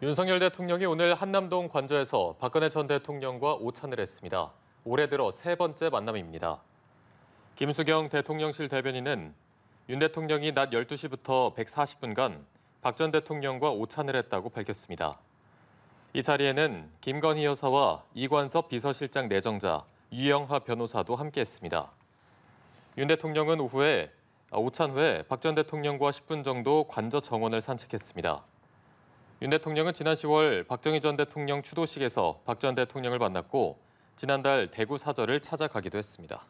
윤석열 대통령이 오늘 한남동 관저에서 박근혜 전 대통령과 오찬을 했습니다. 올해 들어 세 번째 만남입니다. 김수경 대통령실 대변인은 윤 대통령이 낮 12시부터 140분간 박 전 대통령과 오찬을 했다고 밝혔습니다. 이 자리에는 김건희 여사와 이관섭 비서실장 내정자, 이영하 변호사도 함께했습니다. 윤 대통령은 오후에 오찬 후에 박 전 대통령과 10분 정도 관저 정원을 산책했습니다. 윤 대통령은 지난 10월 박정희 전 대통령 추도식에서 박 전 대통령을 만났고 지난달 대구 사절을 찾아가기도 했습니다.